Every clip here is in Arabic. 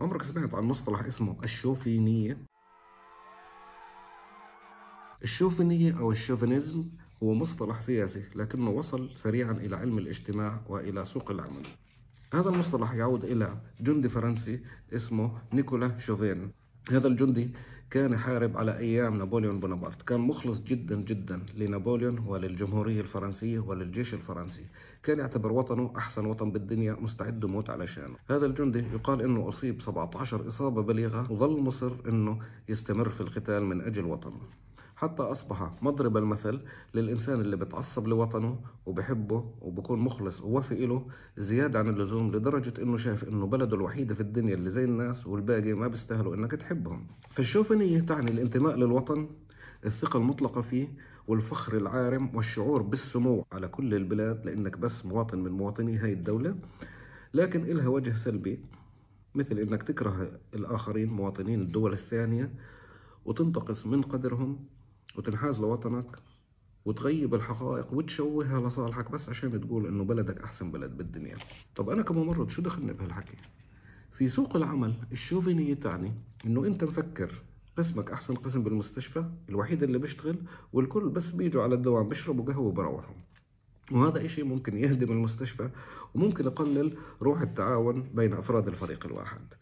عمرك سمعت عن مصطلح اسمه الشوفينية؟ الشوفينية أو الشوفينيزم هو مصطلح سياسي لكنه وصل سريعا إلى علم الاجتماع وإلى سوق العمل هذا المصطلح يعود إلى جندي فرنسي اسمه نيكولا شوفين هذا الجندي كان يحارب على أيام نابليون بونابرت كان مخلص جدا جدا لنابليون وللجمهورية الفرنسية وللجيش الفرنسي كان يعتبر وطنه أحسن وطن بالدنيا مستعد يموت علشانه هذا الجندي يقال أنه أصيب 17 إصابة بليغة وظل مصر أنه يستمر في القتال من أجل وطنه حتى أصبح مضرب المثل للإنسان اللي بتعصب لوطنه وبحبه وبكون مخلص ووفي إله زيادة عن اللزوم لدرجة إنه شاف إنه بلده الوحيدة في الدنيا اللي زي الناس والباقي ما بيستاهلوا إنك تحبهم فالشوفانية تعني الانتماء للوطن الثقة المطلقة فيه والفخر العارم والشعور بالسمو على كل البلاد لأنك بس مواطن من مواطني هاي الدولة لكن إلها وجه سلبي مثل إنك تكره الآخرين مواطنين الدول الثانية وتنتقص من قدرهم وتنحاز لوطنك وتغيب الحقائق وتشوهها لصالحك بس عشان تقول انه بلدك احسن بلد بالدنيا طب انا كممرض شو دخلني بهالحكي في سوق العمل الشوفيني تعني انه انت مفكر قسمك احسن قسم بالمستشفى الوحيد اللي بيشتغل والكل بس بيجوا على الدوام بيشربوا قهوه وبروحوا وهذا إشي ممكن يهدم المستشفى وممكن يقلل روح التعاون بين أفراد الفريق الواحد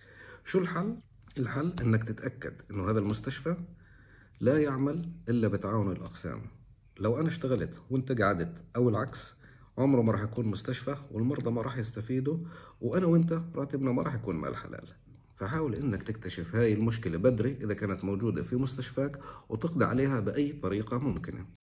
شو الحل؟ الحل أنك تتأكد أنه هذا المستشفى لا يعمل إلا بتعاون الأقسام لو أنا اشتغلت وأنت قعدت أو العكس عمره ما راح يكون مستشفى والمرضى ما راح يستفيدوا وأنا وأنت راتبنا ما راح يكون مال حلال فحاول انك تكتشف هاي المشكلة بدري اذا كانت موجودة في مستشفاك وتقضي عليها باي طريقة ممكنة